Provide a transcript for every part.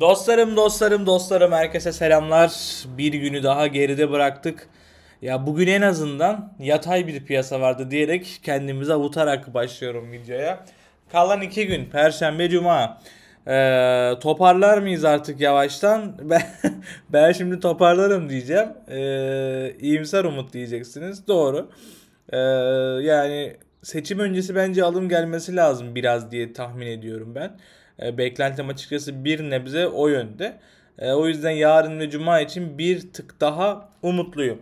Dostlarım dostlarım dostlarım herkese selamlar. Bir günü daha geride bıraktık. Ya bugün en azından yatay bir piyasa vardı diyerek kendimize avutarak başlıyorum videoya. Kalan iki gün Perşembe Cuma. Ee, toparlar mıyız artık yavaştan? Ben, ben şimdi toparlarım diyeceğim. Ee, iyimser umut diyeceksiniz. Doğru. Ee, yani seçim öncesi bence alım gelmesi lazım biraz diye tahmin ediyorum ben e, beklentim açıkçası bir nebze o yönde. E, o yüzden yarın ve cuma için bir tık daha umutluyum.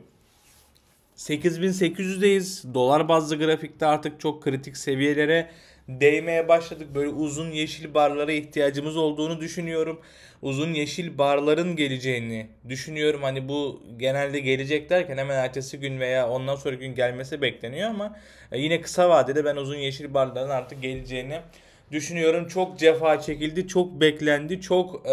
8800'deyiz. Dolar bazlı grafikte artık çok kritik seviyelere değmeye başladık. Böyle uzun yeşil barlara ihtiyacımız olduğunu düşünüyorum. Uzun yeşil barların geleceğini düşünüyorum. Hani bu genelde gelecek derken hemen ertesi gün veya ondan sonra gün gelmesi bekleniyor ama e, yine kısa vadede ben uzun yeşil barların artık geleceğini düşünüyorum çok cefa çekildi, çok beklendi, çok e,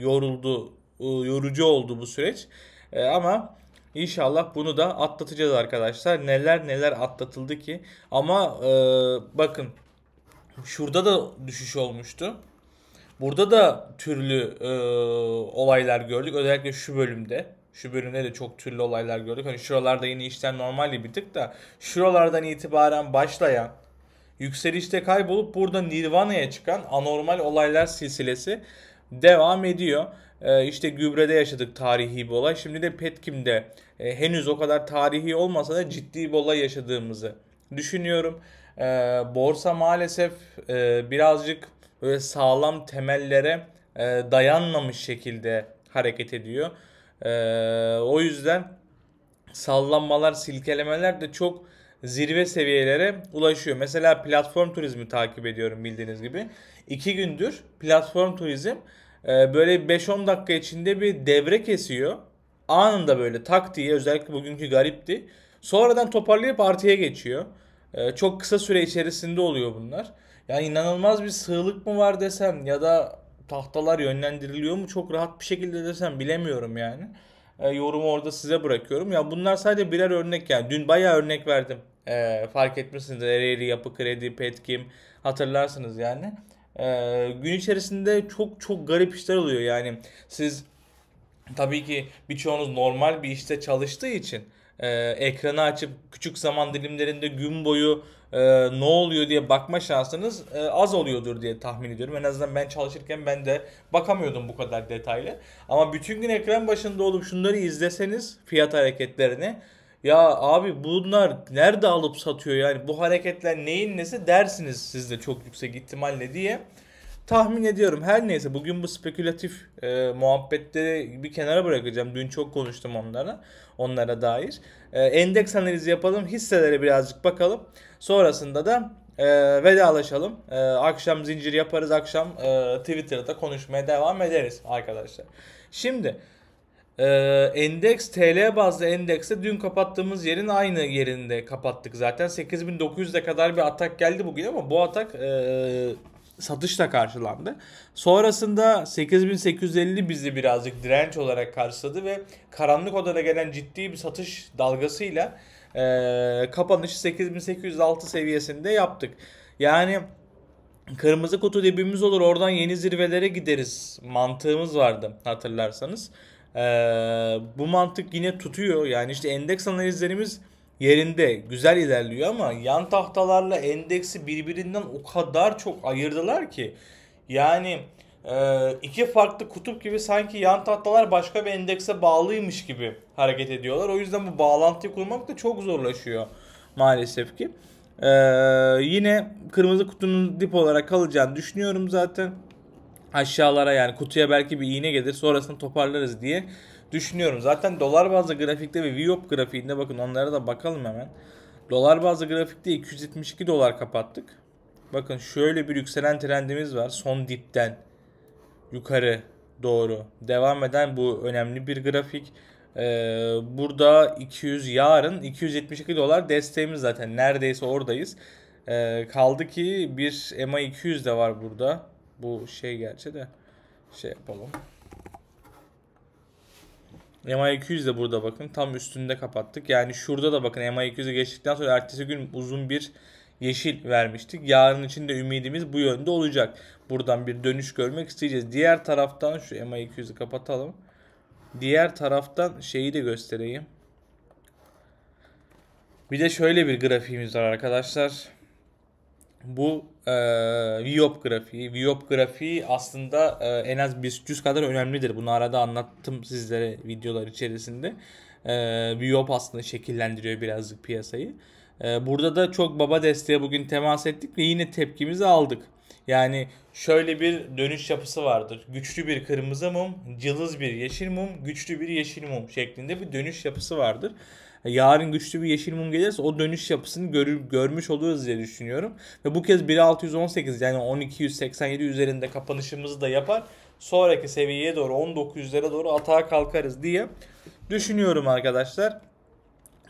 yoruldu, e, yorucu oldu bu süreç. E, ama inşallah bunu da atlatacağız arkadaşlar. Neler neler atlatıldı ki. Ama e, bakın şurada da düşüş olmuştu. Burada da türlü e, olaylar gördük. Özellikle şu bölümde. Şu bölümde de çok türlü olaylar gördük. Hani şuralarda yine işten normalde bir tık da şuralardan itibaren başlayan yükselişte kaybolup burada Nirvana'ya çıkan anormal olaylar silsilesi devam ediyor. Ee, işte gübrede yaşadık tarihi bir olay. Şimdi de Petkim'de e, henüz o kadar tarihi olmasa da ciddi bir olay yaşadığımızı düşünüyorum. Ee, borsa maalesef e, birazcık böyle sağlam temellere e, dayanmamış şekilde hareket ediyor. Ee, o yüzden sallanmalar, silkelemeler de çok zirve seviyelere ulaşıyor. Mesela platform turizmi takip ediyorum bildiğiniz gibi. İki gündür platform turizm e, böyle 5-10 dakika içinde bir devre kesiyor. Anında böyle tak diye özellikle bugünkü garipti. Sonradan toparlayıp artıya geçiyor. E, çok kısa süre içerisinde oluyor bunlar. Yani inanılmaz bir sığlık mı var desem ya da tahtalar yönlendiriliyor mu çok rahat bir şekilde desem bilemiyorum yani. E, yorumu orada size bırakıyorum. Ya bunlar sadece birer örnek yani. Dün bayağı örnek verdim. E, fark etmişsiniz. Ereğli, Yapı Kredi, Petkim hatırlarsınız yani. E, gün içerisinde çok çok garip işler oluyor yani. Siz tabii ki birçoğunuz normal bir işte çalıştığı için e, ekranı açıp küçük zaman dilimlerinde gün boyu e, ne oluyor diye bakma şansınız e, az oluyordur diye tahmin ediyorum. En azından ben çalışırken ben de bakamıyordum bu kadar detaylı. Ama bütün gün ekran başında olup şunları izleseniz fiyat hareketlerini ya abi bunlar nerede alıp satıyor yani bu hareketler neyin nesi dersiniz siz de çok yüksek ihtimalle diye tahmin ediyorum. Her neyse bugün bu spekülatif e, muhabbetleri bir kenara bırakacağım. Dün çok konuştum onlara, onlara dair. E, endeks analizi yapalım, hisselere birazcık bakalım. Sonrasında da e, vedalaşalım. E, akşam zincir yaparız, akşam e, Twitter'da konuşmaya devam ederiz arkadaşlar. Şimdi e, endeks TL bazlı endekse dün kapattığımız yerin aynı yerinde kapattık zaten. 8900'e kadar bir atak geldi bugün ama bu atak e, satışla karşılandı. Sonrasında 8850 bizi birazcık direnç olarak karşıladı ve karanlık odada gelen ciddi bir satış dalgasıyla e, kapanışı 8806 seviyesinde yaptık. Yani kırmızı kutu dibimiz olur oradan yeni zirvelere gideriz mantığımız vardı hatırlarsanız. E, bu mantık yine tutuyor yani işte endeks analizlerimiz yerinde güzel ilerliyor ama yan tahtalarla endeksi birbirinden o kadar çok ayırdılar ki yani e, iki farklı kutup gibi sanki yan tahtalar başka bir endekse bağlıymış gibi hareket ediyorlar. O yüzden bu bağlantıyı kurmak da çok zorlaşıyor maalesef ki. Ee, yine kırmızı kutunun dip olarak kalacağını düşünüyorum zaten. Aşağılara yani kutuya belki bir iğne gelir sonrasında toparlarız diye düşünüyorum. Zaten dolar bazlı grafikte ve VWAP grafiğinde bakın onlara da bakalım hemen. Dolar bazlı grafikte 272 dolar kapattık. Bakın şöyle bir yükselen trendimiz var. Son dipten yukarı doğru devam eden bu önemli bir grafik. Ee, burada 200 yarın 272 dolar desteğimiz zaten neredeyse oradayız. Ee, kaldı ki bir EMA 200 de var burada. Bu şey gerçi de şey yapalım. MA200 de burada bakın tam üstünde kapattık. Yani şurada da bakın MA200'e geçtikten sonra ertesi gün uzun bir yeşil vermiştik. Yarın için de ümidimiz bu yönde olacak. Buradan bir dönüş görmek isteyeceğiz. Diğer taraftan şu MA200'ü kapatalım. Diğer taraftan şeyi de göstereyim. Bir de şöyle bir grafiğimiz var arkadaşlar bu e, Viop grafiği. Viop grafiği aslında e, en az 500 kadar önemlidir. Bunu arada anlattım sizlere videolar içerisinde. E, Viop aslında şekillendiriyor birazcık piyasayı. E, burada da çok baba desteğe bugün temas ettik ve yine tepkimizi aldık. Yani şöyle bir dönüş yapısı vardır. Güçlü bir kırmızı mum, cılız bir yeşil mum, güçlü bir yeşil mum şeklinde bir dönüş yapısı vardır yarın güçlü bir yeşil mum gelirse o dönüş yapısını görür, görmüş oluruz diye düşünüyorum. Ve bu kez 1.618 yani 1287 üzerinde kapanışımızı da yapar. Sonraki seviyeye doğru 1900'lere doğru atağa kalkarız diye düşünüyorum arkadaşlar.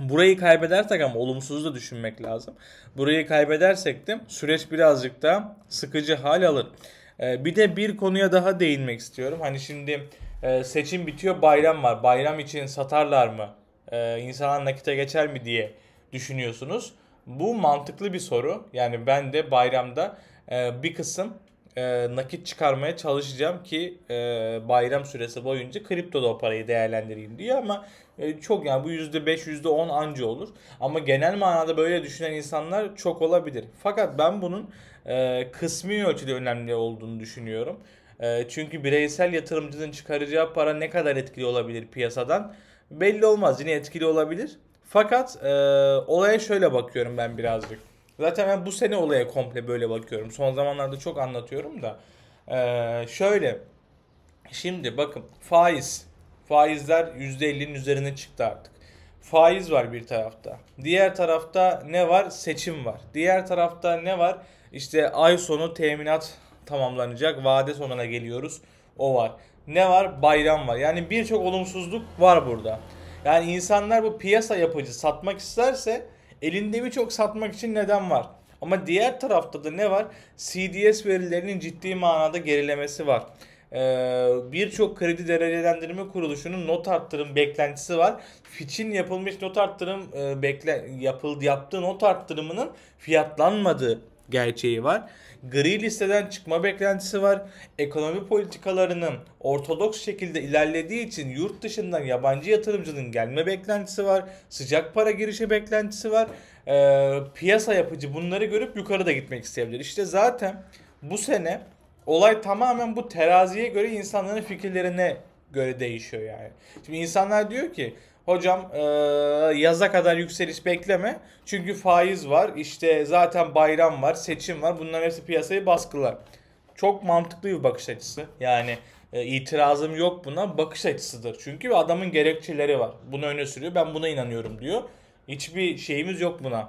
Burayı kaybedersek ama olumsuz da düşünmek lazım. Burayı kaybedersek de süreç birazcık daha sıkıcı hal alır. Ee, bir de bir konuya daha değinmek istiyorum. Hani şimdi e, seçim bitiyor bayram var. Bayram için satarlar mı? e, insanlar nakite geçer mi diye düşünüyorsunuz. Bu mantıklı bir soru. Yani ben de bayramda e, bir kısım e, nakit çıkarmaya çalışacağım ki e, bayram süresi boyunca kriptoda o parayı değerlendireyim diye ama e, çok yani bu %5 %10 anca olur. Ama genel manada böyle düşünen insanlar çok olabilir. Fakat ben bunun e, kısmi ölçüde önemli olduğunu düşünüyorum. E, çünkü bireysel yatırımcının çıkaracağı para ne kadar etkili olabilir piyasadan? belli olmaz. Yine etkili olabilir. Fakat e, olaya şöyle bakıyorum ben birazcık. Zaten ben bu sene olaya komple böyle bakıyorum. Son zamanlarda çok anlatıyorum da. E, şöyle. Şimdi bakın faiz. Faizler %50'nin üzerine çıktı artık. Faiz var bir tarafta. Diğer tarafta ne var? Seçim var. Diğer tarafta ne var? İşte ay sonu teminat tamamlanacak. Vade sonuna geliyoruz. O var ne var? Bayram var. Yani birçok olumsuzluk var burada. Yani insanlar bu piyasa yapıcı satmak isterse elinde birçok satmak için neden var. Ama diğer tarafta da ne var? CDS verilerinin ciddi manada gerilemesi var. Ee, birçok kredi derecelendirme kuruluşunun not arttırım beklentisi var. Fitch'in yapılmış not arttırım e, bekle yapıldı yaptığı not arttırımının fiyatlanmadığı gerçeği var. Gri listeden çıkma beklentisi var. Ekonomi politikalarının ortodoks şekilde ilerlediği için yurt dışından yabancı yatırımcının gelme beklentisi var. Sıcak para girişi beklentisi var. Ee, piyasa yapıcı bunları görüp yukarıda gitmek isteyebilir. İşte zaten bu sene olay tamamen bu teraziye göre insanların fikirlerine göre değişiyor yani. Şimdi insanlar diyor ki Hocam e, yaza kadar yükseliş bekleme. Çünkü faiz var. işte zaten bayram var. Seçim var. Bunların hepsi piyasayı baskılar. Çok mantıklı bir bakış açısı. Yani e, itirazım yok buna. Bakış açısıdır. Çünkü adamın gerekçeleri var. Bunu öne sürüyor. Ben buna inanıyorum diyor. Hiçbir şeyimiz yok buna.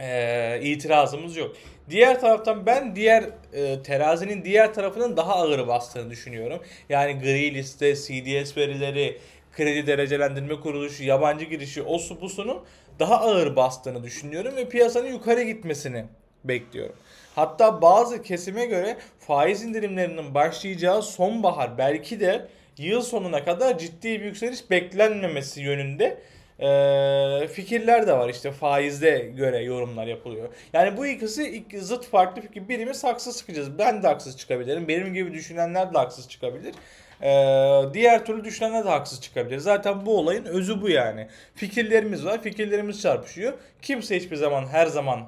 E, itirazımız yok. Diğer taraftan ben diğer e, terazinin diğer tarafının daha ağır bastığını düşünüyorum. Yani gri liste, CDS verileri, kredi derecelendirme kuruluşu, yabancı girişi, o su busunun daha ağır bastığını düşünüyorum ve piyasanın yukarı gitmesini bekliyorum. Hatta bazı kesime göre faiz indirimlerinin başlayacağı sonbahar belki de yıl sonuna kadar ciddi bir yükseliş beklenmemesi yönünde e, fikirler de var işte faizde göre yorumlar yapılıyor. Yani bu ikisi zıt farklı fikir. Birimiz haksız çıkacağız. Ben de haksız çıkabilirim. Benim gibi düşünenler de haksız çıkabilir. Ee, diğer türlü düşünenler de haksız çıkabilir. Zaten bu olayın özü bu yani. Fikirlerimiz var, fikirlerimiz çarpışıyor. Kimse hiçbir zaman her zaman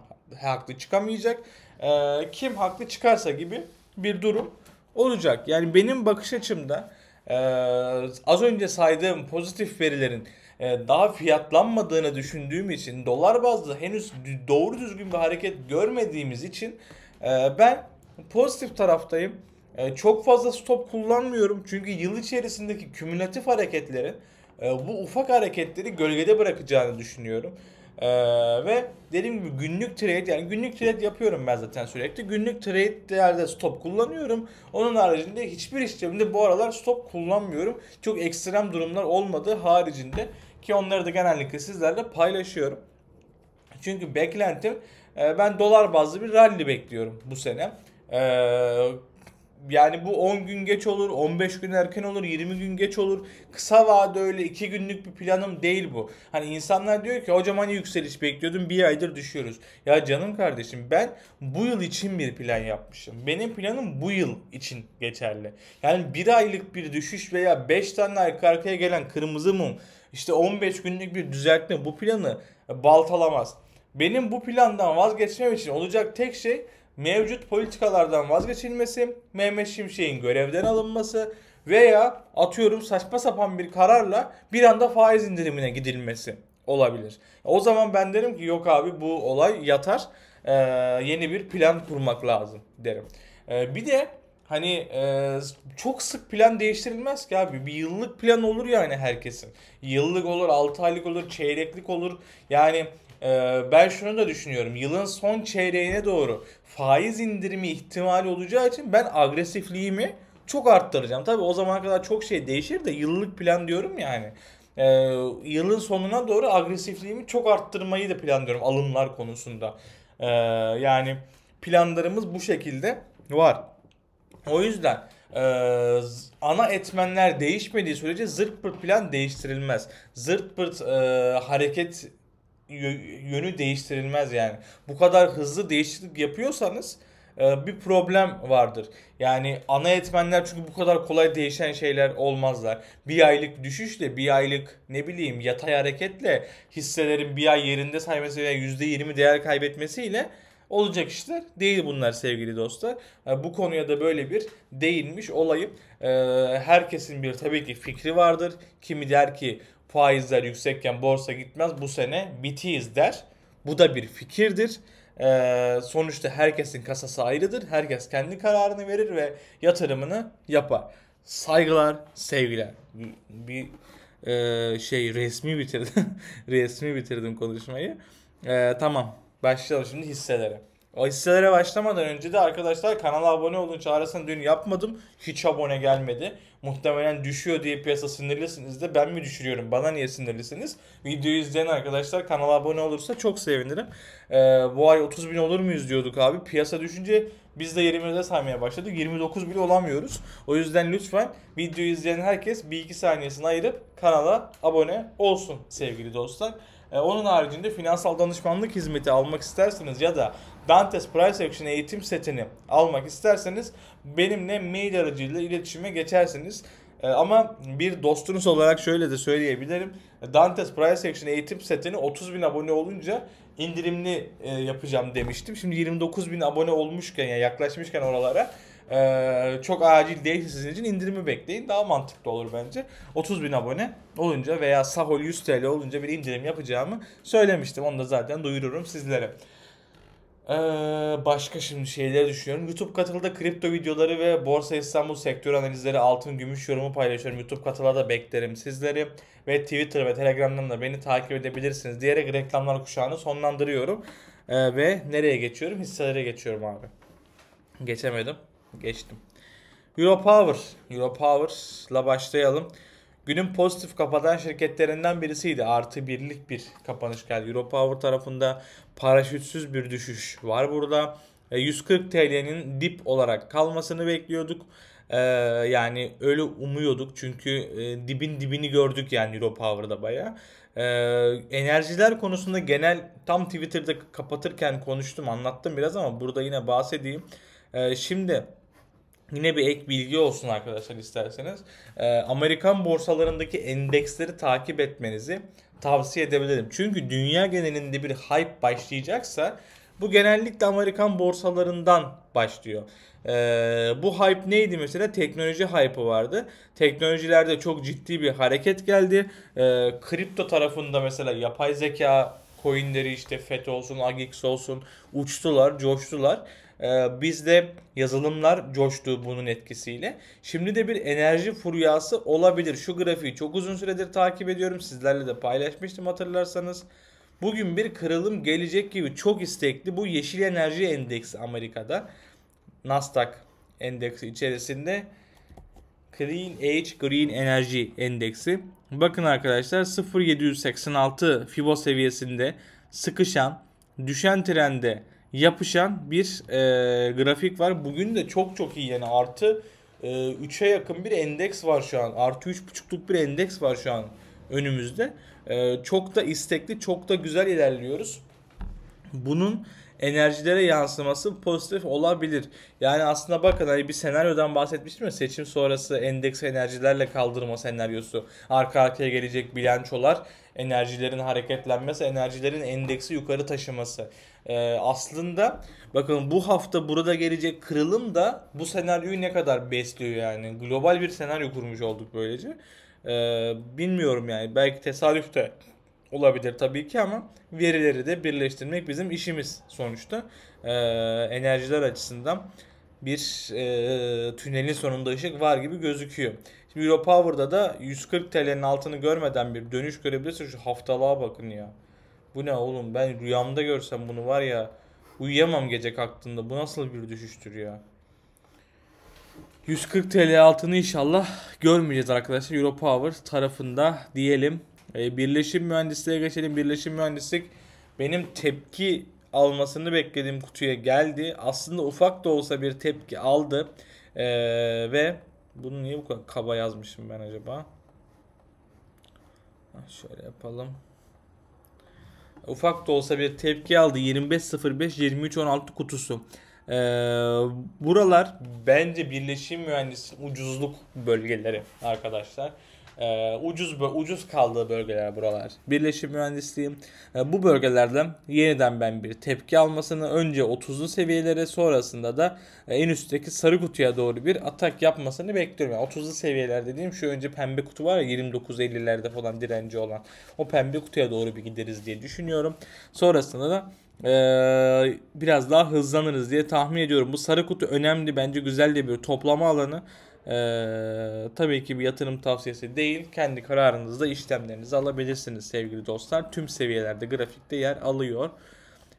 haklı çıkamayacak. Ee, kim haklı çıkarsa gibi bir durum olacak. Yani benim bakış açımda e, az önce saydığım pozitif verilerin e, daha fiyatlanmadığını düşündüğüm için dolar bazlı henüz doğru düzgün bir hareket görmediğimiz için e, ben pozitif taraftayım. E, çok fazla stop kullanmıyorum çünkü yıl içerisindeki kümülatif hareketlerin bu ufak hareketleri gölgede bırakacağını düşünüyorum. Ee, ve dediğim gibi günlük trade yani günlük trade yapıyorum ben zaten sürekli. Günlük trade'lerde stop kullanıyorum. Onun haricinde hiçbir işlemde bu aralar stop kullanmıyorum. Çok ekstrem durumlar olmadığı haricinde. Ki onları da genellikle sizlerle paylaşıyorum. Çünkü beklentim e, ben dolar bazlı bir rally bekliyorum bu sene. E, yani bu 10 gün geç olur, 15 gün erken olur, 20 gün geç olur. Kısa vade öyle 2 günlük bir planım değil bu. Hani insanlar diyor ki hocam hani yükseliş bekliyordum bir aydır düşüyoruz. Ya canım kardeşim ben bu yıl için bir plan yapmışım. Benim planım bu yıl için geçerli. Yani bir aylık bir düşüş veya 5 tane arka arkaya gelen kırmızı mum işte 15 günlük bir düzeltme bu planı baltalamaz. Benim bu plandan vazgeçmem için olacak tek şey mevcut politikalardan vazgeçilmesi, Mehmet Şimşek'in görevden alınması veya atıyorum saçma sapan bir kararla bir anda faiz indirimine gidilmesi olabilir. O zaman ben derim ki yok abi bu olay yatar. Ee, yeni bir plan kurmak lazım derim. Ee, bir de hani e, çok sık plan değiştirilmez ki abi. Bir yıllık plan olur yani herkesin. Yıllık olur, 6 aylık olur, çeyreklik olur. Yani e, ben şunu da düşünüyorum. Yılın son çeyreğine doğru faiz indirimi ihtimali olacağı için ben agresifliğimi çok arttıracağım. Tabii o zamana kadar çok şey değişir de yıllık plan diyorum yani. Ee, yılın sonuna doğru agresifliğimi çok arttırmayı da planlıyorum alımlar konusunda. Ee, yani planlarımız bu şekilde var. O yüzden e, ana etmenler değişmediği sürece zırt pırt plan değiştirilmez. Zırt pırt e, hareket yönü değiştirilmez yani. Bu kadar hızlı değişiklik yapıyorsanız e, bir problem vardır. Yani ana etmenler çünkü bu kadar kolay değişen şeyler olmazlar. Bir aylık düşüşle, bir aylık ne bileyim yatay hareketle hisselerin bir ay yerinde sayması veya %20 değer kaybetmesiyle olacak işler değil bunlar sevgili dostlar. E, bu konuya da böyle bir değinmiş olayım. E, herkesin bir tabii ki fikri vardır. Kimi der ki faizler yüksekken borsa gitmez bu sene bitiyiz der. Bu da bir fikirdir. E, sonuçta herkesin kasası ayrıdır. Herkes kendi kararını verir ve yatırımını yapar. Saygılar, sevgiler. Bir, şey resmi bitirdim. resmi bitirdim konuşmayı. E, tamam. Başlayalım şimdi hisselere. O hisselere başlamadan önce de arkadaşlar kanala abone olun çağrısını dün yapmadım. Hiç abone gelmedi. Muhtemelen düşüyor diye piyasa sinirlisiniz de ben mi düşürüyorum? Bana niye sinirlisiniz? Videoyu izleyen arkadaşlar kanala abone olursa çok sevinirim. Ee, bu ay 30 bin olur muyuz diyorduk abi. Piyasa düşünce biz de yerimize saymaya başladık. 29 bin olamıyoruz. O yüzden lütfen videoyu izleyen herkes bir iki saniyesini ayırıp kanala abone olsun sevgili dostlar. E, onun haricinde finansal danışmanlık hizmeti almak isterseniz ya da Dantes Price Action eğitim setini almak isterseniz benimle mail aracıyla iletişime geçersiniz. E, ama bir dostunuz olarak şöyle de söyleyebilirim. Dantes Price Action eğitim setini 30 bin abone olunca indirimli e, yapacağım demiştim. Şimdi 29 bin abone olmuşken yani yaklaşmışken oralara ee, çok acil değilse sizin için indirimi bekleyin. Daha mantıklı olur bence. 30 bin abone olunca veya Sahol 100 TL olunca bir indirim yapacağımı söylemiştim. Onu da zaten duyururum sizlere. Ee, başka şimdi şeyleri düşünüyorum. YouTube katılda kripto videoları ve Borsa İstanbul sektör analizleri altın gümüş yorumu paylaşıyorum. YouTube katıla da beklerim sizleri. Ve Twitter ve Telegram'dan da beni takip edebilirsiniz diyerek reklamlar kuşağını sonlandırıyorum. Ee, ve nereye geçiyorum? Hisselere geçiyorum abi. Geçemedim. Geçtim. Power, Europower. Europower'la başlayalım. Günün pozitif kapatan şirketlerinden birisiydi. Artı birlik bir kapanış geldi. Power tarafında paraşütsüz bir düşüş var burada. 140 e, TL'nin dip olarak kalmasını bekliyorduk. Ee, yani öyle umuyorduk çünkü e, dibin dibini gördük yani Power'da baya. Ee, enerjiler konusunda genel tam Twitter'da kapatırken konuştum anlattım biraz ama burada yine bahsedeyim. Ee, şimdi Yine bir ek bilgi olsun arkadaşlar isterseniz. Ee, Amerikan borsalarındaki endeksleri takip etmenizi tavsiye edebilirim. Çünkü dünya genelinde bir hype başlayacaksa bu genellikle Amerikan borsalarından başlıyor. Ee, bu hype neydi mesela? Teknoloji hype'ı vardı. Teknolojilerde çok ciddi bir hareket geldi. Ee, kripto tarafında mesela yapay zeka coinleri işte FET olsun, AGX olsun uçtular, coştular. Ee, bizde yazılımlar coştu bunun etkisiyle. Şimdi de bir enerji furyası olabilir. Şu grafiği çok uzun süredir takip ediyorum. Sizlerle de paylaşmıştım hatırlarsanız. Bugün bir kırılım gelecek gibi çok istekli bu yeşil enerji endeksi Amerika'da. Nasdaq endeksi içerisinde Green Age Green Energy endeksi. Bakın arkadaşlar 0786 Fibo seviyesinde sıkışan düşen trende yapışan bir e, grafik var. Bugün de çok çok iyi yani artı e, 3'e yakın bir endeks var şu an. Artı 3.5'luk bir endeks var şu an önümüzde. E, çok da istekli, çok da güzel ilerliyoruz. Bunun enerjilere yansıması pozitif olabilir. Yani aslında bakın hani bir senaryodan bahsetmiştim ya seçim sonrası endeks enerjilerle kaldırma senaryosu. Arka arkaya gelecek bilançolar, enerjilerin hareketlenmesi, enerjilerin endeksi yukarı taşıması. Ee, aslında bakın bu hafta burada gelecek kırılım da bu senaryoyu ne kadar besliyor yani. Global bir senaryo kurmuş olduk böylece. Ee, bilmiyorum yani belki tesadüf de olabilir tabii ki ama verileri de birleştirmek bizim işimiz sonuçta. E, enerjiler açısından bir e, tünelin sonunda ışık var gibi gözüküyor. Şimdi Europower'da da 140 TL'nin altını görmeden bir dönüş görebilirse şu haftalığa bakın ya. Bu ne oğlum ben rüyamda görsem bunu var ya uyuyamam gece kalktığında bu nasıl bir düşüştür ya. 140 TL altını inşallah görmeyeceğiz arkadaşlar. Europower tarafında diyelim. E, birleşim mühendisliğe geçelim. Birleşim mühendislik benim tepki almasını beklediğim kutuya geldi. Aslında ufak da olsa bir tepki aldı. E, ve bunu niye bu kadar kaba yazmışım ben acaba? Şöyle yapalım. Ufak da olsa bir tepki aldı. 25.05-23.16 kutusu. Ee, buralar bence birleşim mühendisliğinin ucuzluk bölgeleri arkadaşlar e, ucuz ucuz kaldığı bölgeler buralar. Birleşim mühendisliği e, bu bölgelerden yeniden ben bir tepki almasını önce 30'lu seviyelere sonrasında da e, en üstteki sarı kutuya doğru bir atak yapmasını bekliyorum. Yani 30'lu seviyeler dediğim şu önce pembe kutu var ya 29-50'lerde falan direnci olan o pembe kutuya doğru bir gideriz diye düşünüyorum. Sonrasında da ee, biraz daha hızlanırız diye tahmin ediyorum. Bu sarı kutu önemli bence güzel de bir toplama alanı. Ee, tabii ki bir yatırım tavsiyesi değil. Kendi kararınızda işlemlerinizi alabilirsiniz sevgili dostlar. Tüm seviyelerde grafikte yer alıyor.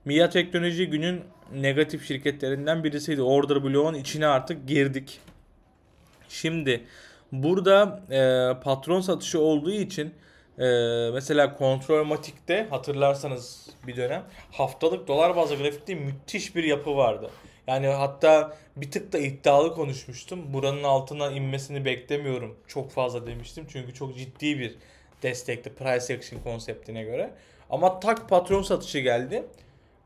Miya Teknoloji günün negatif şirketlerinden birisiydi. Order bloğun içine artık girdik. Şimdi burada e, patron satışı olduğu için e, mesela Kontrolmatik'te hatırlarsanız bir dönem haftalık dolar bazlı grafikte müthiş bir yapı vardı. Yani hatta bir tık da iddialı konuşmuştum. Buranın altına inmesini beklemiyorum çok fazla demiştim. Çünkü çok ciddi bir destekti price action konseptine göre. Ama tak patron satışı geldi.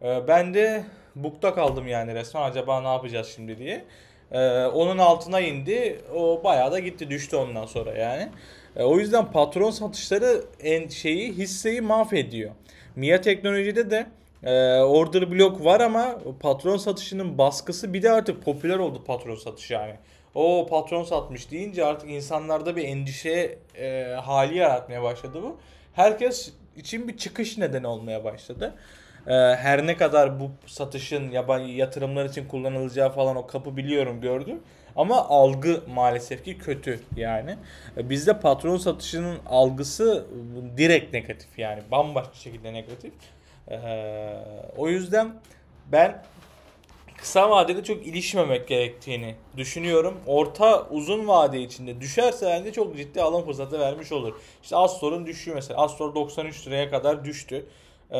Ee, ben de bukta kaldım yani resmen acaba ne yapacağız şimdi diye. Ee, onun altına indi. O bayağı da gitti düştü ondan sonra yani. Ee, o yüzden patron satışları en şeyi hisseyi mahvediyor. Mia Teknoloji'de de e, order block var ama patron satışının baskısı bir de artık popüler oldu patron satışı yani. O patron satmış deyince artık insanlarda bir endişe e, hali yaratmaya başladı bu. Herkes için bir çıkış nedeni olmaya başladı. E, her ne kadar bu satışın yabancı yatırımlar için kullanılacağı falan o kapı biliyorum gördüm. Ama algı maalesef ki kötü yani. Ee, bizde patron satışının algısı direkt negatif yani bambaşka şekilde negatif. Ee, o yüzden ben kısa vadede çok ilişmemek gerektiğini düşünüyorum. Orta uzun vade içinde düşerse bence çok ciddi alım fırsatı vermiş olur. İşte Astor'un düşüyor mesela. Astor 93 liraya kadar düştü. Ee,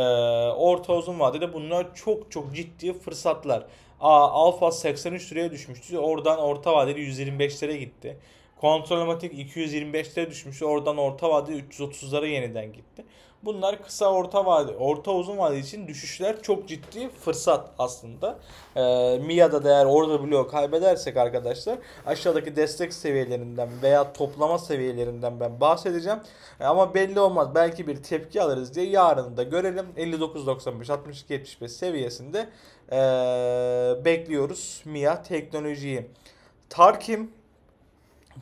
orta uzun vadede bunlar çok çok ciddi fırsatlar. Aa, Alfa 83 liraya düşmüştü. Oradan orta vadeli 125 liraya gitti. Kontrolmatik 225 liraya düşmüştü. Oradan orta vadeli 330'lara yeniden gitti. Bunlar kısa orta vade, orta uzun vade için düşüşler çok ciddi fırsat aslında. E, Mia'da da eğer orada bloğu kaybedersek arkadaşlar aşağıdaki destek seviyelerinden veya toplama seviyelerinden ben bahsedeceğim. E, ama belli olmaz belki bir tepki alırız diye yarın da görelim. 59.95 62.75 seviyesinde e, bekliyoruz Mia teknolojiyi. Tarkim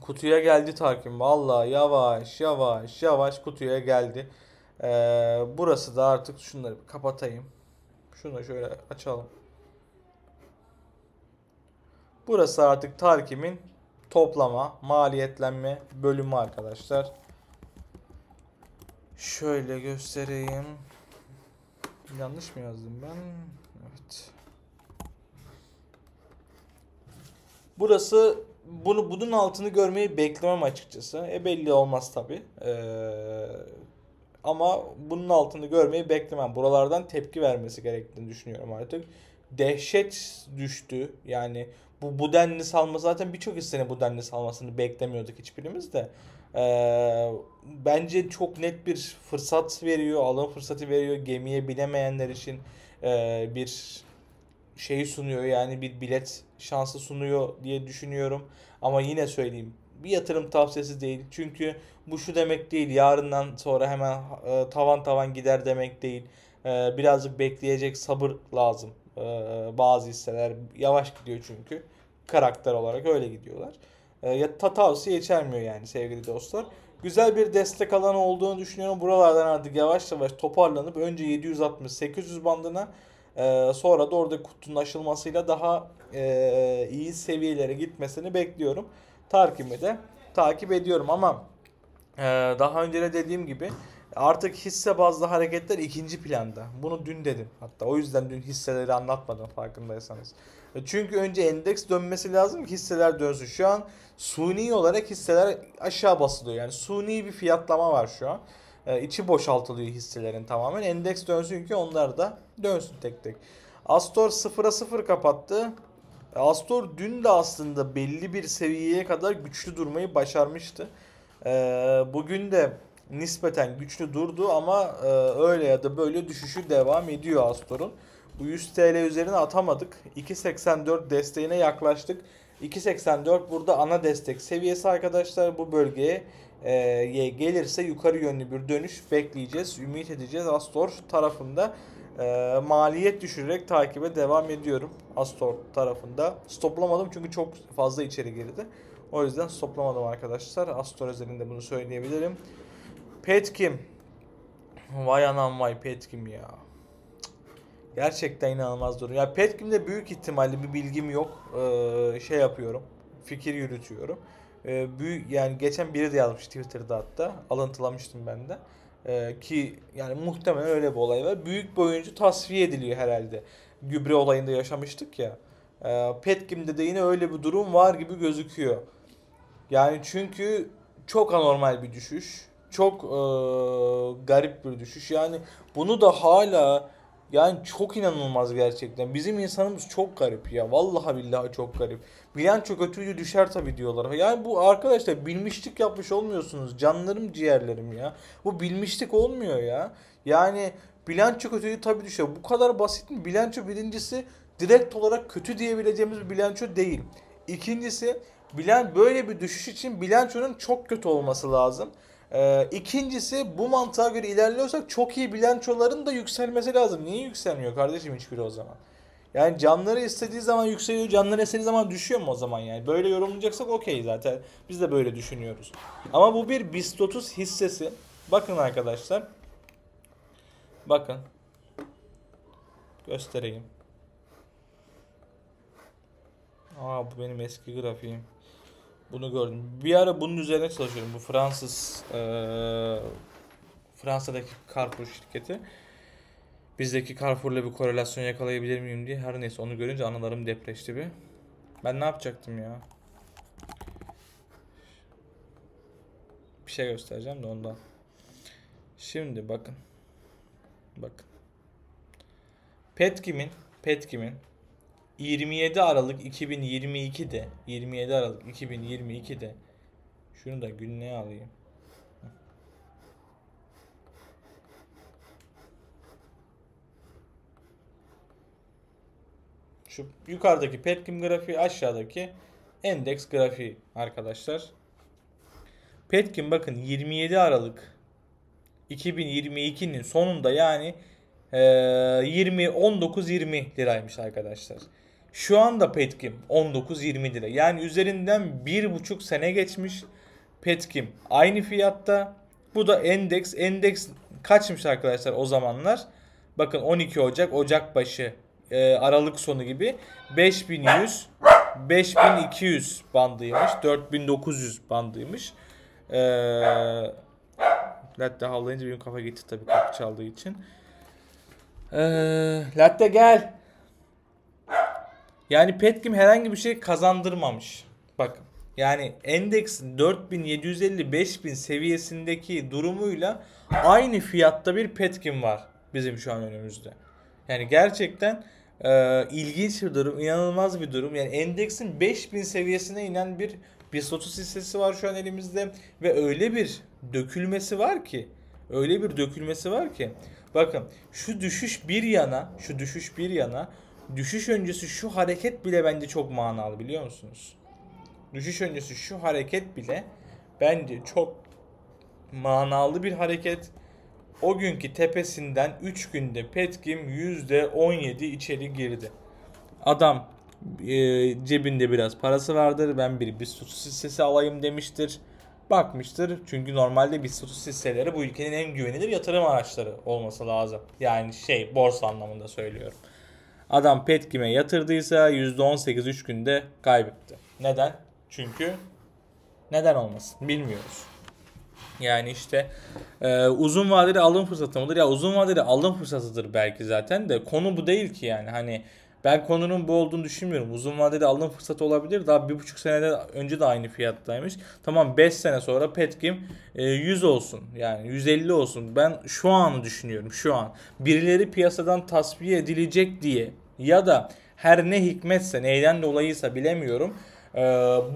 kutuya geldi Tarkim. Valla yavaş yavaş yavaş kutuya geldi. Ee, burası da artık şunları bir kapatayım. Şunu da şöyle açalım. Burası artık Tarkim'in toplama, maliyetlenme bölümü arkadaşlar. Şöyle göstereyim. Yanlış mı yazdım ben? Evet. Burası bunu bunun altını görmeyi beklemem açıkçası. E belli olmaz tabi. Ee, ama bunun altını görmeyi beklemem. Buralardan tepki vermesi gerektiğini düşünüyorum artık. Dehşet düştü. Yani bu, bu denli salma zaten birçok hissene bu denli salmasını beklemiyorduk hiçbirimiz de. Ee, bence çok net bir fırsat veriyor. Alım fırsatı veriyor. Gemiye binemeyenler için e, bir şey sunuyor. Yani bir bilet şansı sunuyor diye düşünüyorum. Ama yine söyleyeyim bir yatırım tavsiyesi değil. Çünkü bu şu demek değil. Yarından sonra hemen e, tavan tavan gider demek değil. E, birazcık bekleyecek sabır lazım. E, bazı hisseler yavaş gidiyor çünkü. Karakter olarak öyle gidiyorlar. E, tavsiye içermiyor yani sevgili dostlar. Güzel bir destek alanı olduğunu düşünüyorum. Buralardan artık yavaş yavaş toparlanıp önce 760-800 bandına e, sonra da orada kutunun aşılmasıyla daha e, iyi seviyelere gitmesini bekliyorum. Tarkim'i de takip ediyorum ama e, daha önce de dediğim gibi artık hisse bazlı hareketler ikinci planda. Bunu dün dedim hatta. O yüzden dün hisseleri anlatmadım farkındaysanız. E, çünkü önce endeks dönmesi lazım ki hisseler dönsün. Şu an suni olarak hisseler aşağı basılıyor. Yani suni bir fiyatlama var şu an. E, içi boşaltılıyor hisselerin tamamen. Endeks dönsün ki onlar da dönsün tek tek. Astor 0'a 0 kapattı. E, Astor dün de aslında belli bir seviyeye kadar güçlü durmayı başarmıştı. E, bugün de nispeten güçlü durdu ama e, öyle ya da böyle düşüşü devam ediyor Astor'un. Bu 100 TL üzerine atamadık. 2.84 desteğine yaklaştık. 2.84 burada ana destek seviyesi arkadaşlar. Bu bölgeye gelirse yukarı yönlü bir dönüş bekleyeceğiz. Ümit edeceğiz Astor tarafında e, maliyet düşürerek takibe devam ediyorum. Astor tarafında. Stoplamadım çünkü çok fazla içeri girdi. O yüzden stoplamadım arkadaşlar. Astor üzerinde bunu söyleyebilirim. Petkim. Vay anam vay Petkim ya. Gerçekten inanılmaz durum. Ya Petkim'de büyük ihtimalle bir bilgim yok. Ee, şey yapıyorum. Fikir yürütüyorum. Ee, büyük yani geçen biri de yazmış Twitter'da hatta. Alıntılamıştım ben de. Ee, ki yani muhtemelen öyle bir olay var. Büyük bir oyuncu tasfiye ediliyor herhalde. Gübre olayında yaşamıştık ya. Ee, Petkim'de de yine öyle bir durum var gibi gözüküyor. Yani çünkü çok anormal bir düşüş. Çok e, garip bir düşüş. Yani bunu da hala yani çok inanılmaz gerçekten. Bizim insanımız çok garip ya. Vallahi billahi çok garip. Bilen çok kötüydü düşer tabi diyorlar. Yani bu arkadaşlar bilmişlik yapmış olmuyorsunuz. Canlarım ciğerlerim ya. Bu bilmişlik olmuyor ya. Yani bilanço kötüyü tabi düşer. Bu kadar basit mi? Bilanço birincisi direkt olarak kötü diyebileceğimiz bir bilanço değil. İkincisi bilen böyle bir düşüş için bilançonun çok kötü olması lazım. Ee, ikincisi bu mantığa göre ilerliyorsak çok iyi bilançoların da yükselmesi lazım. Niye yükselmiyor kardeşim hiçbiri o zaman? Yani canları istediği zaman yükseliyor, canları istediği zaman düşüyor mu o zaman yani? Böyle yorumlayacaksak okey zaten. Biz de böyle düşünüyoruz. Ama bu bir BIST 30 hissesi. Bakın arkadaşlar. Bakın. Göstereyim. Aa bu benim eski grafiğim. Bunu gördüm. Bir ara bunun üzerine çalışıyorum. Bu Fransız e, Fransa'daki Carrefour şirketi. Bizdeki Carrefour'la bir korelasyon yakalayabilir miyim diye. Her neyse onu görünce anılarım depreşti bir. Ben ne yapacaktım ya? Bir şey göstereceğim de ondan. Şimdi bakın. Bakın. Petkimin, Petkimin 27 Aralık 2022'de 27 Aralık 2022'de şunu da günlüğe alayım. Şu yukarıdaki Petkim grafiği aşağıdaki endeks grafiği arkadaşlar. Petkim bakın 27 Aralık 2022'nin sonunda yani 20 19 20 liraymış arkadaşlar. Şu anda Petkim 19-20 lira. Yani üzerinden 1,5 sene geçmiş Petkim aynı fiyatta. Bu da endeks. Endeks kaçmış arkadaşlar o zamanlar? Bakın 12 Ocak, Ocak başı, e, Aralık sonu gibi 5100, 5200 bandıymış, 4900 bandıymış. Ee, Latte havlayınca benim kafa gitti tabii kapı çaldığı için. Ee, Latte gel. Yani Petkim herhangi bir şey kazandırmamış. Bak yani endeks 4750-5000 seviyesindeki durumuyla aynı fiyatta bir Petkim var bizim şu an önümüzde. Yani gerçekten e, ilginç bir durum, inanılmaz bir durum. Yani endeksin 5000 seviyesine inen bir bir 30 hissesi var şu an elimizde ve öyle bir dökülmesi var ki, öyle bir dökülmesi var ki. Bakın şu düşüş bir yana, şu düşüş bir yana düşüş öncesi şu hareket bile bence çok manalı biliyor musunuz? Düşüş öncesi şu hareket bile bence çok manalı bir hareket. O günkü tepesinden 3 günde Petkim %17 içeri girdi. Adam e, cebinde biraz parası vardır. Ben bir Bistutus hissesi alayım demiştir. Bakmıştır. Çünkü normalde Bistutus hisseleri bu ülkenin en güvenilir yatırım araçları olması lazım. Yani şey borsa anlamında söylüyorum. Adam Petkim'e yatırdıysa %18 3 günde kaybetti. Neden? Çünkü neden olmasın bilmiyoruz. Yani işte e, uzun vadeli alım fırsatı mıdır? Ya uzun vadeli alım fırsatıdır belki zaten de konu bu değil ki yani. Hani ben konunun bu olduğunu düşünmüyorum. Uzun vadede alım fırsatı olabilir. Daha bir buçuk senede önce de aynı fiyattaymış. Tamam 5 sene sonra Petkim 100 e, olsun. Yani 150 olsun. Ben şu anı düşünüyorum. Şu an. Birileri piyasadan tasfiye edilecek diye ya da her ne hikmetse neyden dolayıysa bilemiyorum. E,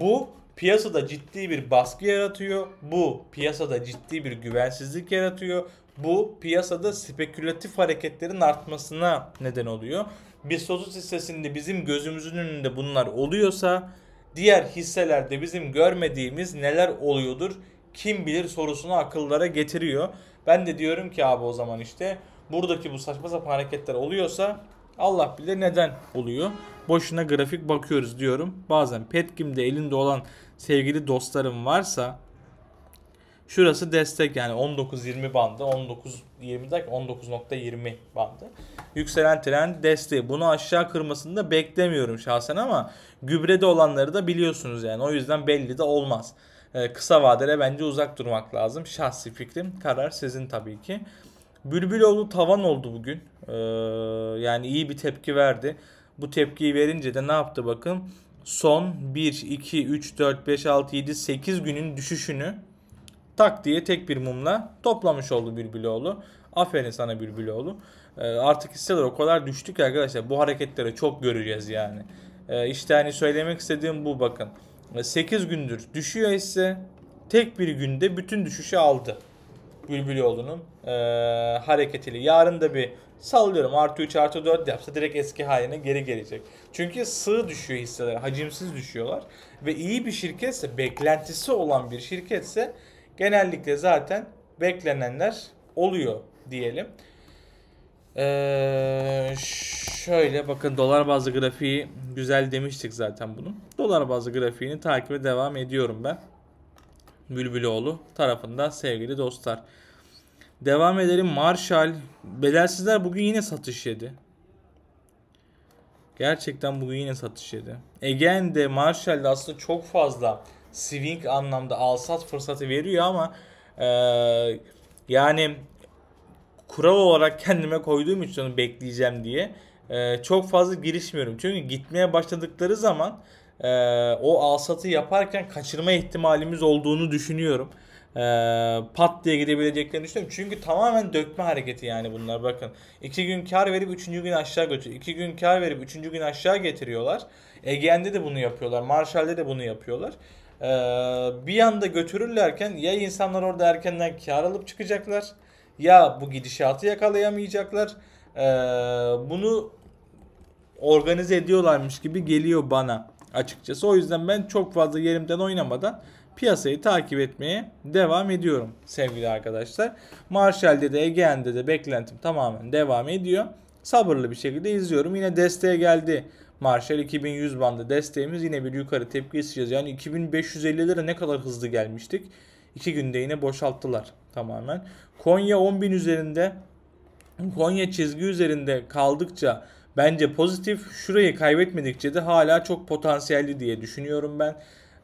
bu piyasada ciddi bir baskı yaratıyor. Bu piyasada ciddi bir güvensizlik yaratıyor. Bu piyasada spekülatif hareketlerin artmasına neden oluyor bir sosus hissesinde bizim gözümüzün önünde bunlar oluyorsa diğer hisselerde bizim görmediğimiz neler oluyordur kim bilir sorusunu akıllara getiriyor. Ben de diyorum ki abi o zaman işte buradaki bu saçma sapan hareketler oluyorsa Allah bilir neden oluyor. Boşuna grafik bakıyoruz diyorum. Bazen Petkim'de elinde olan sevgili dostlarım varsa şurası destek yani 19-20 bandı 19 20 dakika 19.20 bandı. Yükselen trend desteği. Bunu aşağı kırmasını da beklemiyorum şahsen ama gübrede olanları da biliyorsunuz yani. O yüzden belli de olmaz. Ee, kısa vadede bence uzak durmak lazım. Şahsi fikrim. Karar sizin tabii ki. Bülbüloğlu tavan oldu bugün. Ee, yani iyi bir tepki verdi. Bu tepkiyi verince de ne yaptı bakın. Son 1, 2, 3, 4, 5, 6, 7, 8 günün düşüşünü tak diye tek bir mumla toplamış oldu Bülbüloğlu. Aferin sana Bülbüloğlu. E, artık hisseler o kadar düştü ki arkadaşlar bu hareketleri çok göreceğiz yani. Ee, işte hani söylemek istediğim bu bakın. 8 ee, gündür düşüyor ise tek bir günde bütün düşüşü aldı. Bülbüloğlu'nun e, hareketiyle. Yarın da bir sallıyorum artı 3 artı 4 yapsa direkt eski haline geri gelecek. Çünkü sığ düşüyor hisseler. Hacimsiz düşüyorlar. Ve iyi bir şirketse beklentisi olan bir şirketse genellikle zaten beklenenler oluyor diyelim. Ee, şöyle bakın dolar bazlı grafiği güzel demiştik zaten bunun. Dolar bazlı grafiğini takibe devam ediyorum ben. Bülbüloğlu tarafında sevgili dostlar. Devam edelim. Marshall bedelsizler bugün yine satış yedi. Gerçekten bugün yine satış yedi. Ege'nde Marshall'de aslında çok fazla swing anlamda alsat fırsatı veriyor ama e, yani kural olarak kendime koyduğum için onu bekleyeceğim diye e, çok fazla girişmiyorum. Çünkü gitmeye başladıkları zaman e, o alsatı yaparken kaçırma ihtimalimiz olduğunu düşünüyorum. E, pat diye gidebileceklerini düşünüyorum. Çünkü tamamen dökme hareketi yani bunlar bakın. iki gün kar verip üçüncü gün aşağı götür. iki gün kar verip üçüncü gün aşağı getiriyorlar. Egen'de de bunu yapıyorlar. Marshall'de de bunu yapıyorlar. Ee, bir yanda götürürlerken ya insanlar orada erkenden kar alıp çıkacaklar ya bu gidişatı yakalayamayacaklar. Ee, bunu organize ediyorlarmış gibi geliyor bana açıkçası. O yüzden ben çok fazla yerimden oynamadan piyasayı takip etmeye devam ediyorum sevgili arkadaşlar. Marshall'de de Egean'de de beklentim tamamen devam ediyor. Sabırlı bir şekilde izliyorum. Yine desteğe geldi Marshall 2100 bandı desteğimiz yine bir yukarı tepki isteyeceğiz. Yani 2.550 lira ne kadar hızlı gelmiştik. 2 günde yine boşalttılar tamamen. Konya 10.000 üzerinde Konya çizgi üzerinde kaldıkça bence pozitif. Şurayı kaybetmedikçe de hala çok potansiyelli diye düşünüyorum ben.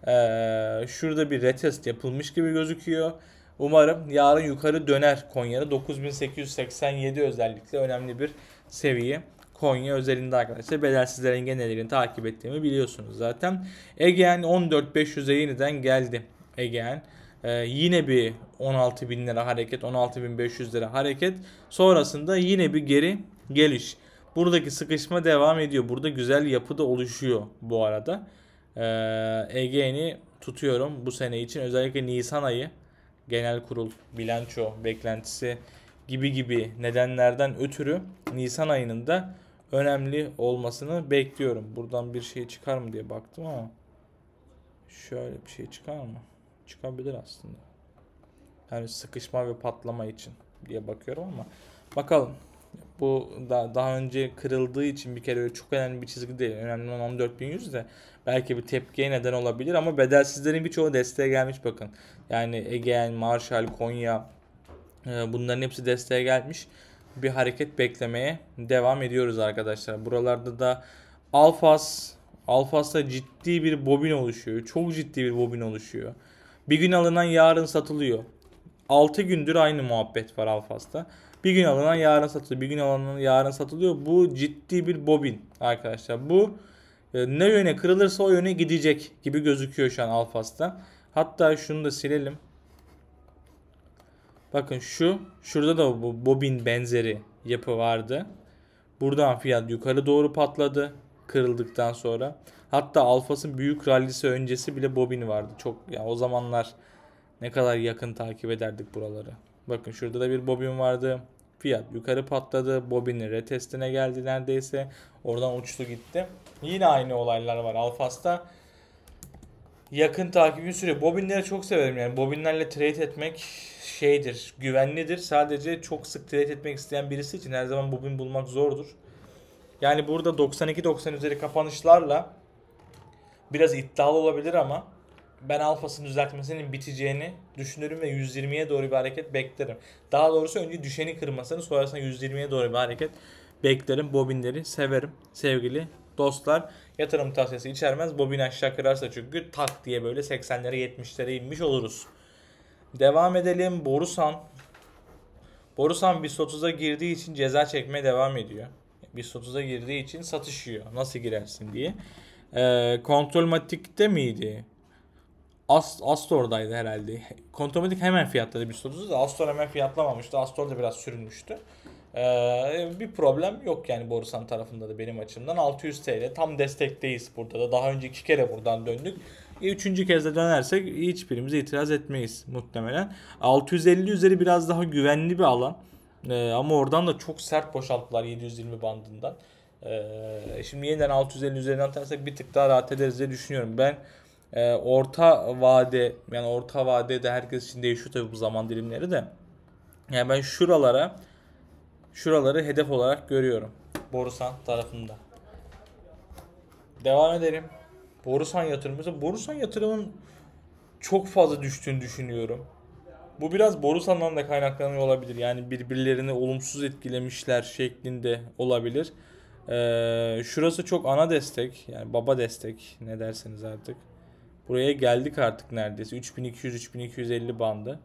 Ee, şurada bir retest yapılmış gibi gözüküyor. Umarım yarın yukarı döner Konya'da 9887 özellikle önemli bir seviye. Konya özelinde arkadaşlar belirsizlerin genellerini takip ettiğimi biliyorsunuz zaten. Egean 14.500'e yeniden geldi. Egean ee, yine bir 16.000 lira hareket 16.500 lira hareket sonrasında yine bir geri geliş. Buradaki sıkışma devam ediyor. Burada güzel yapı da oluşuyor bu arada. Ee, Ege'ni tutuyorum bu sene için. Özellikle Nisan ayı genel kurul bilanço beklentisi gibi gibi nedenlerden ötürü Nisan ayının da önemli olmasını bekliyorum. Buradan bir şey çıkar mı diye baktım ama şöyle bir şey çıkar mı? Çıkabilir aslında. Yani sıkışma ve patlama için diye bakıyorum ama bakalım. Bu da daha önce kırıldığı için bir kere öyle çok önemli bir çizgi değil. Önemli olan 14100 de belki bir tepkiye neden olabilir ama bedelsizlerin birçoğu desteğe gelmiş bakın. Yani Egean, Marshall, Konya e, bunların hepsi desteğe gelmiş bir hareket beklemeye devam ediyoruz arkadaşlar. Buralarda da Alfas, Alfas'ta ciddi bir bobin oluşuyor. Çok ciddi bir bobin oluşuyor. Bir gün alınan yarın satılıyor. 6 gündür aynı muhabbet var Alfas'ta. Bir gün alınan yarın satılıyor. Bir gün alınan yarın satılıyor. Bu ciddi bir bobin arkadaşlar. Bu e, ne yöne kırılırsa o yöne gidecek gibi gözüküyor şu an Alfas'ta. Hatta şunu da silelim. Bakın şu şurada da bu bobin benzeri yapı vardı. Buradan fiyat yukarı doğru patladı kırıldıktan sonra. Hatta Alfas'ın büyük rallisi öncesi bile bobin vardı. Çok ya yani o zamanlar ne kadar yakın takip ederdik buraları. Bakın şurada da bir bobin vardı. Fiyat yukarı patladı. bobini retestine geldi neredeyse. Oradan uçtu gitti. Yine aynı olaylar var Alfas'ta. Yakın takibi sürüyor. Bobinleri çok severim yani. Bobinlerle trade etmek şeydir, güvenlidir. Sadece çok sık trade etmek isteyen birisi için her zaman bobin bulmak zordur. Yani burada 92-90 üzeri kapanışlarla biraz iddialı olabilir ama ben alfasını düzeltmesinin biteceğini düşünürüm ve 120'ye doğru bir hareket beklerim. Daha doğrusu önce düşeni kırmasını sonrasında 120'ye doğru bir hareket beklerim. Bobinleri severim sevgili dostlar. Yatırım tavsiyesi içermez. Bobin aşağı kırarsa çünkü tak diye böyle 80'lere 70'lere inmiş oluruz. Devam edelim. Borusan. Borusan BIST 30'a girdiği için ceza çekmeye devam ediyor. BIST 30'a girdiği için satışıyor. Nasıl girersin diye. E, ee, Kontrolmatik'te miydi? Ast Astor'daydı herhalde. Kontrolmatik hemen fiyatladı BIST 30'u da Astor hemen fiyatlamamıştı. Astor da biraz sürünmüştü. Ee, bir problem yok yani Borusan tarafında da benim açımdan. 600 TL tam destekteyiz burada da. Daha önce iki kere buradan döndük. E, üçüncü kez de dönersek hiçbirimize itiraz etmeyiz muhtemelen. 650 üzeri biraz daha güvenli bir alan. Ee, ama oradan da çok sert boşalttılar 720 bandından. Ee, şimdi yeniden 650 üzerinden atarsak bir tık daha rahat ederiz diye düşünüyorum. Ben e, orta vade yani orta vadede herkes için değişiyor tabii bu zaman dilimleri de. Yani ben şuralara şuraları hedef olarak görüyorum. Borusan tarafında. Devam edelim. Borusan yatırımı, Mesela Borusan yatırımın çok fazla düştüğünü düşünüyorum. Bu biraz Borusan'dan da kaynaklanıyor olabilir. Yani birbirlerini olumsuz etkilemişler şeklinde olabilir. Ee, şurası çok ana destek. Yani baba destek ne derseniz artık. Buraya geldik artık neredeyse. 3200-3250 bandı.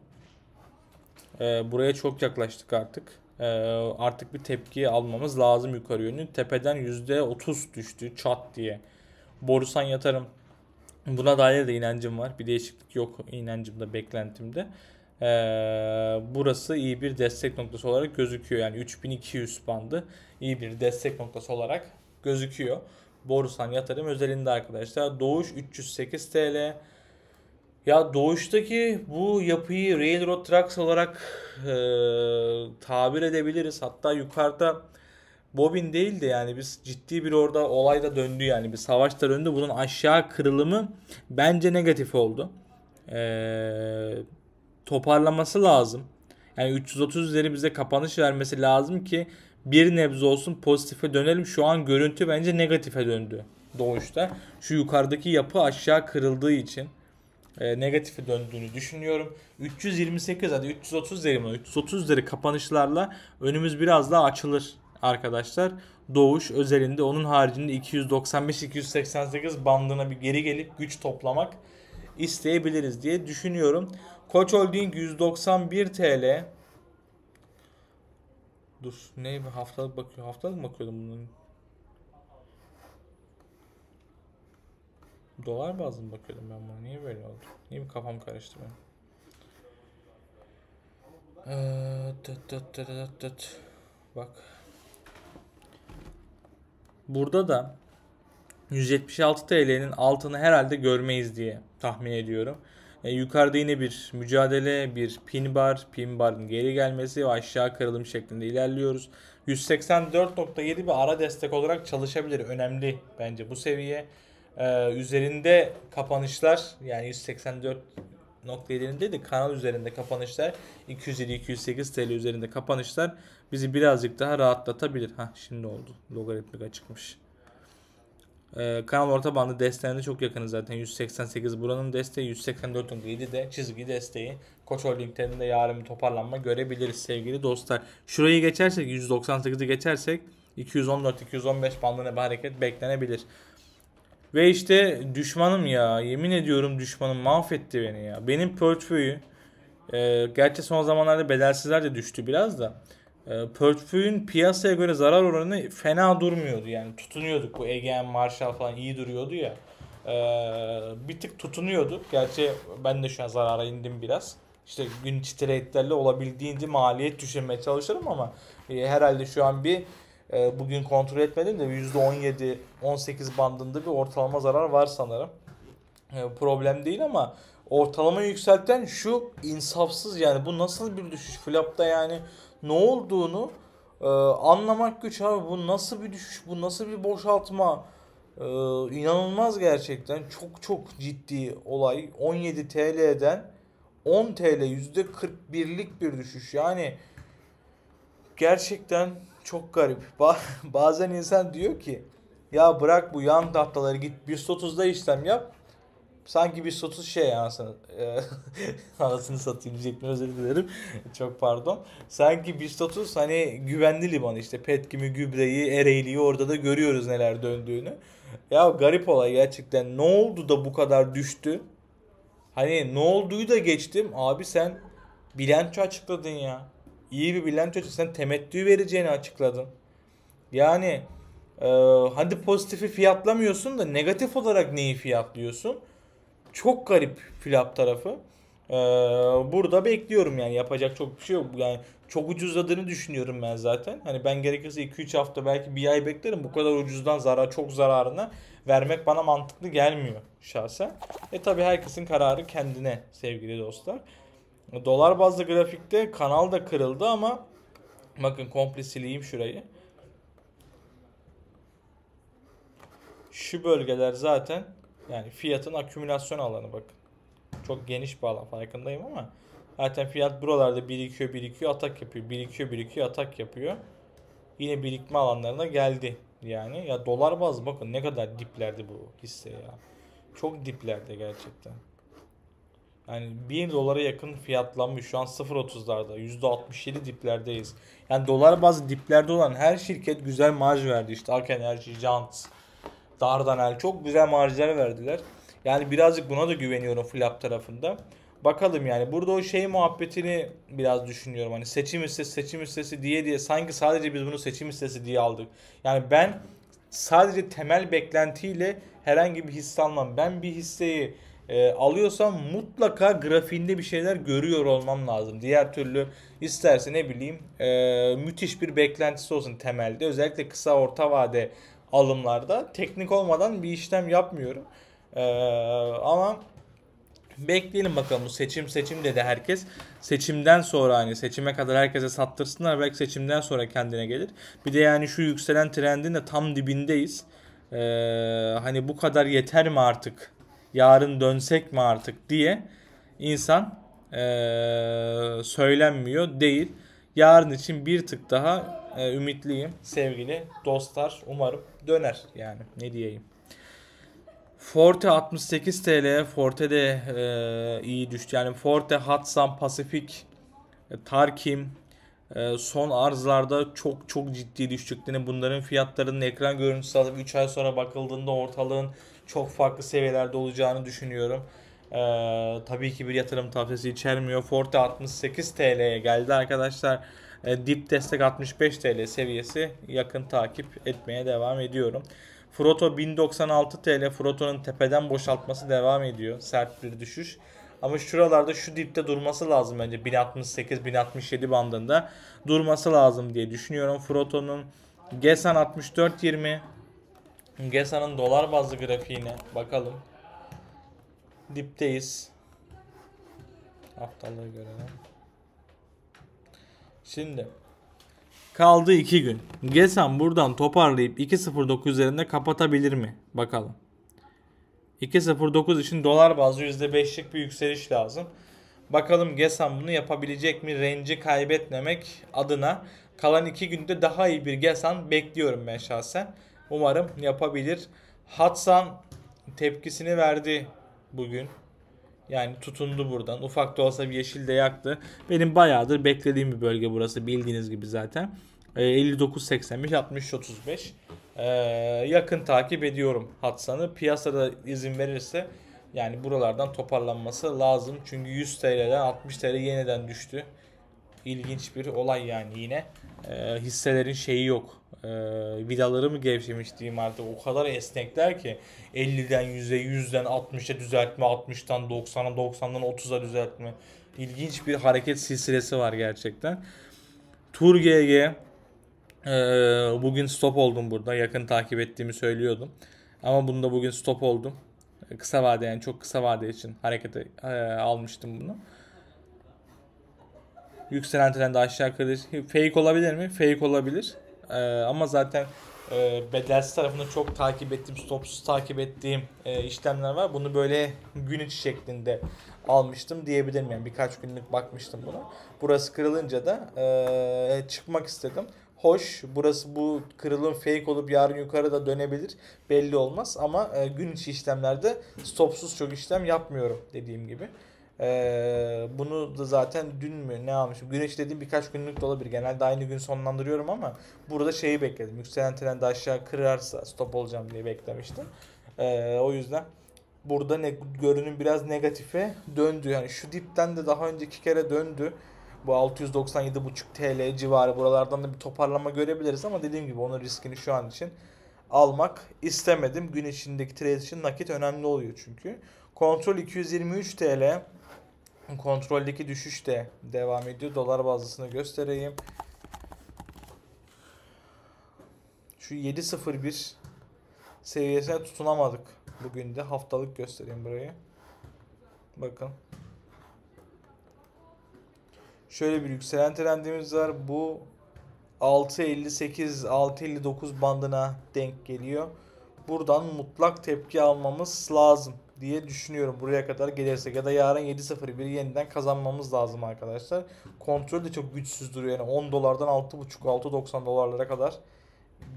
Ee, buraya çok yaklaştık artık. Ee, artık bir tepki almamız lazım yukarı yönü. Tepeden %30 düştü çat diye borusan yatarım. Buna dair de inancım var. Bir değişiklik yok inancımda, beklentimde. Ee, burası iyi bir destek noktası olarak gözüküyor. Yani 3200 bandı iyi bir destek noktası olarak gözüküyor. Borusan yatırım özelinde arkadaşlar. Doğuş 308 TL. Ya doğuştaki bu yapıyı Railroad Tracks olarak e, tabir edebiliriz. Hatta yukarıda bobin değil de yani biz ciddi bir orada olay da döndü yani bir savaş da döndü. Bunun aşağı kırılımı bence negatif oldu. Ee, toparlaması lazım. Yani 330 üzeri bize kapanış vermesi lazım ki bir nebze olsun pozitife dönelim. Şu an görüntü bence negatife döndü doğuşta. Şu yukarıdaki yapı aşağı kırıldığı için e, negatife döndüğünü düşünüyorum. 328 hadi 330 üzeri 330 üzeri kapanışlarla önümüz biraz daha açılır arkadaşlar doğuş özelinde onun haricinde 295-288 bandına bir geri gelip güç toplamak isteyebiliriz diye düşünüyorum. Koç Holding 191 TL. Dur ne haftalık bakıyor haftalık mı bakıyordum bunun? Dolar bazlı mı bakıyordum ben bunu. Niye böyle oldu? Niye bir kafam karıştı benim? Ee, tıt tıt tıt tıt. Bak Burada da 176 TL'nin altını herhalde görmeyiz diye tahmin ediyorum. E, yukarıda yine bir mücadele, bir pin bar, pin barın geri gelmesi ve aşağı kırılım şeklinde ilerliyoruz. 184.7 bir ara destek olarak çalışabilir. Önemli bence bu seviye. E, üzerinde kapanışlar yani 184 noktalarında değil de kanal üzerinde kapanışlar 207-208 TL üzerinde kapanışlar bizi birazcık daha rahatlatabilir. Ha şimdi oldu. Logaritmik açıkmış. Ee, kanal orta bandı desteğine çok yakın zaten. 188 buranın desteği, 184 de çizgi desteği. Koç Holding'lerinde yarın bir toparlanma görebiliriz sevgili dostlar. Şurayı geçersek, 198'i geçersek 214-215 bandına bir hareket beklenebilir. Ve işte düşmanım ya. Yemin ediyorum düşmanım mahvetti beni ya. Benim portföyü e, gerçi son zamanlarda bedelsizler de düştü biraz da. E, portföyün piyasaya göre zarar oranı fena durmuyordu. Yani tutunuyorduk. Bu Egean, Marshall falan iyi duruyordu ya. E, bir tık tutunuyorduk. Gerçi ben de şu an zarara indim biraz. İşte gün içi trade'lerle olabildiğince maliyet düşürmeye çalışırım ama e, herhalde şu an bir ee, bugün kontrol etmedim de %17-18 bandında bir ortalama zarar var sanırım. Ee, problem değil ama ortalama yükselten şu insafsız yani bu nasıl bir düşüş flapta yani ne olduğunu e, anlamak güç abi bu nasıl bir düşüş bu nasıl bir boşaltma ee, inanılmaz gerçekten çok çok ciddi olay 17 TL'den 10 TL %41'lik bir düşüş yani gerçekten çok garip. Bazen insan diyor ki ya bırak bu yan tahtaları git 130'da işlem yap. Sanki 130 şey yani e, anasını satayım diyecektim özür dilerim. Çok pardon. Sanki 130 hani güvenli liman işte petkimi, gübreyi, ereğliyi orada da görüyoruz neler döndüğünü. Ya garip olay gerçekten. Ne oldu da bu kadar düştü? Hani ne olduğu da geçtim. Abi sen bilanço açıkladın ya iyi bir bilanço açısından temettü vereceğini açıkladın. Yani e, hadi pozitifi fiyatlamıyorsun da negatif olarak neyi fiyatlıyorsun? Çok garip flap tarafı. E, burada bekliyorum yani yapacak çok bir şey yok. Yani çok ucuzladığını düşünüyorum ben zaten. Hani ben gerekirse 2-3 hafta belki bir ay beklerim. Bu kadar ucuzdan zarar çok zararına vermek bana mantıklı gelmiyor şahsen. E tabi herkesin kararı kendine sevgili dostlar. Dolar bazlı grafikte kanal da kırıldı ama bakın komple sileyim şurayı. Şu bölgeler zaten yani fiyatın akümülasyon alanı bakın. Çok geniş bir alan farkındayım ama zaten fiyat buralarda birikiyor birikiyor atak yapıyor. Birikiyor birikiyor atak yapıyor. Yine birikme alanlarına geldi yani. Ya dolar bazlı bakın ne kadar diplerdi bu hisse ya. Çok diplerdi gerçekten. Yani 1 dolara yakın fiyatlanmış. Şu an 0.30'larda. %67 diplerdeyiz. Yani dolar bazı diplerde olan her şirket güzel marj verdi. İşte Ark Enerji, Jant, Dardanel çok güzel marjlar verdiler. Yani birazcık buna da güveniyorum flap tarafında. Bakalım yani burada o şey muhabbetini biraz düşünüyorum. Hani seçim listesi seçim listesi diye diye sanki sadece biz bunu seçim listesi diye aldık. Yani ben sadece temel beklentiyle herhangi bir hisse almam. Ben bir hisseyi e, alıyorsam mutlaka grafiğinde bir şeyler görüyor olmam lazım. Diğer türlü isterse ne bileyim e, müthiş bir beklentisi olsun temelde. Özellikle kısa orta vade alımlarda teknik olmadan bir işlem yapmıyorum. E, ama bekleyelim bakalım bu seçim seçim dedi herkes. Seçimden sonra hani seçime kadar herkese sattırsınlar belki seçimden sonra kendine gelir. Bir de yani şu yükselen trendin de tam dibindeyiz. Ee, hani bu kadar yeter mi artık yarın dönsek mi artık diye insan e, söylenmiyor değil. Yarın için bir tık daha e, ümitliyim sevgili dostlar. Umarım döner yani ne diyeyim. Forte 68 TL. Forte de e, iyi düştü. Yani Forte, Hudson, Pacific, e, Tarkim e, son arzlarda çok çok ciddi düştüklerini bunların fiyatlarının ekran görüntüsü alıp 3 ay sonra bakıldığında ortalığın çok farklı seviyelerde olacağını düşünüyorum. Ee, tabii ki bir yatırım tavsiyesi içermiyor. Forte 68 TL'ye geldi arkadaşlar. E, dip destek 65 TL seviyesi yakın takip etmeye devam ediyorum. Froto 1096 TL Froto'nun tepeden boşaltması devam ediyor. Sert bir düşüş. Ama şuralarda şu dipte durması lazım bence. 1068-1067 bandında durması lazım diye düşünüyorum. Froto'nun Gesan 6420 GESA'nın dolar bazlı grafiğine bakalım. Dipteyiz. Haftalığı görelim. Şimdi kaldı 2 gün. GESA'n buradan toparlayıp 2.09 üzerinde kapatabilir mi? Bakalım. 2.09 için dolar bazlı %5'lik bir yükseliş lazım. Bakalım GESAM bunu yapabilecek mi? Range'i kaybetmemek adına kalan 2 günde daha iyi bir GESAM bekliyorum ben şahsen. Umarım yapabilir. Hatsan tepkisini verdi bugün. Yani tutundu buradan. Ufak da olsa bir yeşil de yaktı. Benim bayağıdır beklediğim bir bölge burası bildiğiniz gibi zaten. 59-85-60-35 ee, e, ee, yakın takip ediyorum Hatsan'ı. Piyasada izin verirse yani buralardan toparlanması lazım. Çünkü 100 TL'den 60 TL yeniden düştü. İlginç bir olay yani yine. E, hisselerin şeyi yok e, vidaları mı gevşemiş diyeyim artık o kadar esnekler ki 50'den 100'e 100'den 60'a düzeltme 60'tan 90'a 90'dan 30'a düzeltme ilginç bir hareket silsilesi var gerçekten. Tur GG e, bugün stop oldum burada yakın takip ettiğimi söylüyordum ama bunda bugün stop oldum kısa vade yani çok kısa vade için harekete e, almıştım bunu. Yükselen trende aşağı kırılış. Fake olabilir mi? Fake olabilir. E, ama zaten e, Bedelsiz tarafını çok takip ettiğim, stopsuz takip ettiğim e, işlemler var. Bunu böyle gün içi şeklinde almıştım diyebilirim yani birkaç günlük bakmıştım buna. Burası kırılınca da e, çıkmak istedim. Hoş burası bu kırılım fake olup yarın yukarı da dönebilir belli olmaz ama e, gün içi işlemlerde stopsuz çok işlem yapmıyorum dediğim gibi. Ee, bunu da zaten dün mü ne almışım? Güneş dediğim birkaç günlük de olabilir. Genelde aynı gün sonlandırıyorum ama burada şeyi bekledim. Yükselen trende aşağı kırarsa stop olacağım diye beklemiştim. Ee, o yüzden burada ne, görünüm biraz negatife döndü. Yani şu dipten de daha önce iki kere döndü. Bu 697,5 TL civarı buralardan da bir toparlama görebiliriz ama dediğim gibi onun riskini şu an için almak istemedim. Gün içindeki trade için nakit önemli oluyor çünkü. Kontrol 223 TL. Kontroldeki düşüş de devam ediyor. Dolar bazısını göstereyim. Şu 7.01 seviyesine tutunamadık. Bugün de haftalık göstereyim burayı. Bakın. Şöyle bir yükselen trendimiz var. Bu 6.58-6.59 bandına denk geliyor. Buradan mutlak tepki almamız lazım diye düşünüyorum buraya kadar gelirsek ya da yarın 7.01 yeniden kazanmamız lazım arkadaşlar. Kontrol de çok güçsüz duruyor yani 10 dolardan 6.5 6.90 dolarlara kadar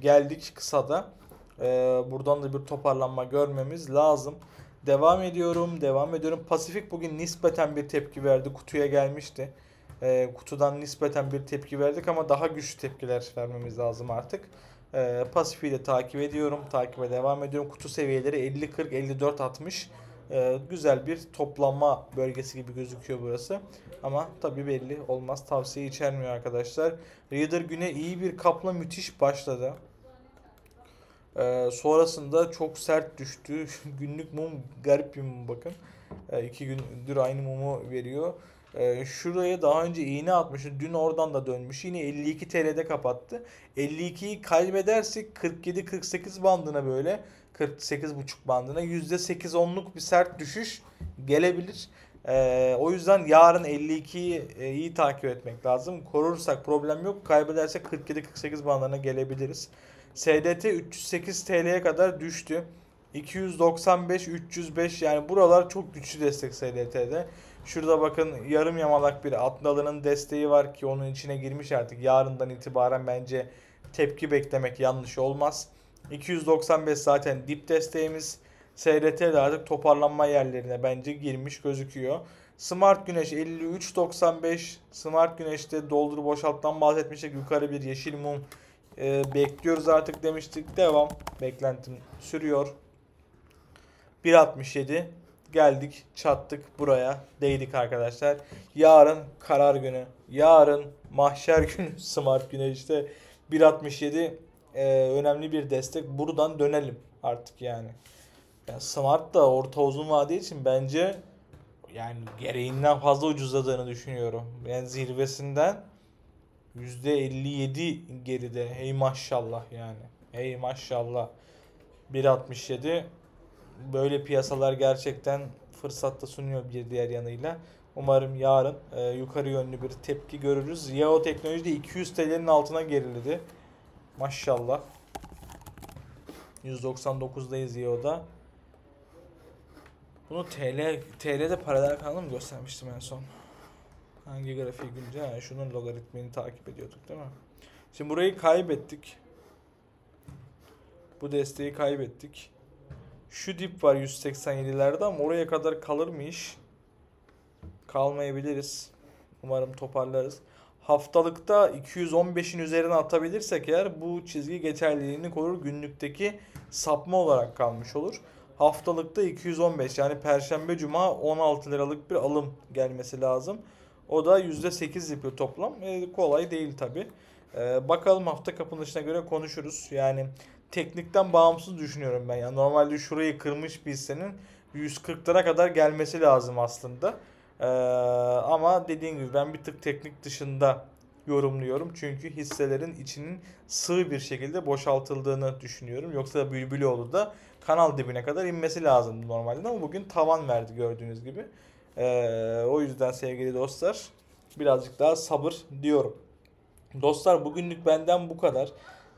geldik kısada. Ee, buradan da bir toparlanma görmemiz lazım. Devam ediyorum, devam ediyorum. Pasifik bugün nispeten bir tepki verdi. Kutuya gelmişti. Ee, kutudan nispeten bir tepki verdik ama daha güçlü tepkiler vermemiz lazım artık. E, ee, pasifi de takip ediyorum. Takibe devam ediyorum. Kutu seviyeleri 50 40 54 60. E, güzel bir toplanma bölgesi gibi gözüküyor burası. Ama tabi belli olmaz. Tavsiye içermiyor arkadaşlar. Reader güne iyi bir kapla müthiş başladı. E, sonrasında çok sert düştü. Günlük mum garip bir mum bakın. E, iki gündür aynı mumu veriyor. E, ee, şuraya daha önce iğne atmıştı. Dün oradan da dönmüş. Yine 52 TL'de kapattı. 52'yi kaybedersek 47-48 bandına böyle 48,5 bandına %8-10'luk bir sert düşüş gelebilir. Ee, o yüzden yarın 52'yi e, iyi takip etmek lazım. Korursak problem yok. Kaybedersek 47-48 bandına gelebiliriz. SDT 308 TL'ye kadar düştü. 295 305 yani buralar çok güçlü destek SLT'de. Şurada bakın yarım yamalak bir Atnalı'nın desteği var ki onun içine girmiş artık. Yarından itibaren bence tepki beklemek yanlış olmaz. 295 zaten dip desteğimiz. SRT de artık toparlanma yerlerine bence girmiş gözüküyor. Smart Güneş 53.95 Smart Güneş'te doldur boşalttan bahsetmiştik. Yukarı bir yeşil mum e, bekliyoruz artık demiştik. Devam. Beklentim sürüyor. 1.67 geldik çattık buraya değdik arkadaşlar. Yarın karar günü. Yarın mahşer günü smart işte 1.67 e, önemli bir destek. Buradan dönelim artık yani. yani smart da orta uzun vade için bence yani gereğinden fazla ucuzladığını düşünüyorum. Yani zirvesinden %57 geride. ey maşallah yani. ey maşallah. 1.67 böyle piyasalar gerçekten fırsat da sunuyor bir diğer yanıyla. Umarım yarın e, yukarı yönlü bir tepki görürüz. Yahoo Teknoloji de 200 TL'nin altına geriledi. Maşallah. 199'dayız Yaho'da. Bunu TL, TL'de paralar kanalını mı göstermiştim en son? Hangi grafiği güncel? Yani şunun logaritmini takip ediyorduk değil mi? Şimdi burayı kaybettik. Bu desteği kaybettik. Şu dip var 187'lerde ama oraya kadar kalır mı iş? Kalmayabiliriz. Umarım toparlarız. Haftalıkta 215'in üzerine atabilirsek eğer bu çizgi geçerliliğini korur. Günlükteki sapma olarak kalmış olur. Haftalıkta 215 yani perşembe cuma 16 liralık bir alım gelmesi lazım. O da 8 bir toplam. E, kolay değil tabi. E, bakalım hafta kapanışına göre konuşuruz. Yani teknikten bağımsız düşünüyorum ben. Yani normalde şurayı kırmış bir hissenin 140'lara kadar gelmesi lazım aslında. Ee, ama dediğim gibi ben bir tık teknik dışında yorumluyorum. Çünkü hisselerin içinin sığ bir şekilde boşaltıldığını düşünüyorum. Yoksa Bülbüloğlu da kanal dibine kadar inmesi lazım normalde ama bugün tavan verdi gördüğünüz gibi. Ee, o yüzden sevgili dostlar birazcık daha sabır diyorum. Dostlar bugünlük benden bu kadar.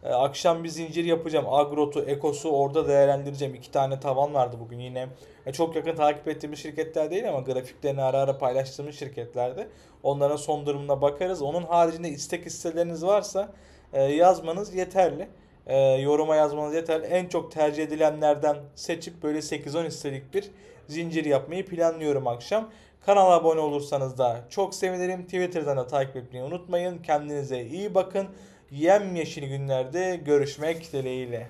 Ee, akşam bir zincir yapacağım. Agrotu, Ekosu orada değerlendireceğim. İki tane tavan vardı bugün yine. E, çok yakın takip ettiğimiz şirketler değil ama grafiklerini ara ara paylaştığımız şirketlerde. Onların son durumuna bakarız. Onun haricinde istek hisseleriniz varsa e, yazmanız yeterli. E, yoruma yazmanız yeterli. En çok tercih edilenlerden seçip böyle 8-10 hisselik bir zincir yapmayı planlıyorum akşam. Kanala abone olursanız da çok sevinirim. Twitter'dan da takip etmeyi unutmayın. Kendinize iyi bakın yemyeşil günlerde görüşmek dileğiyle.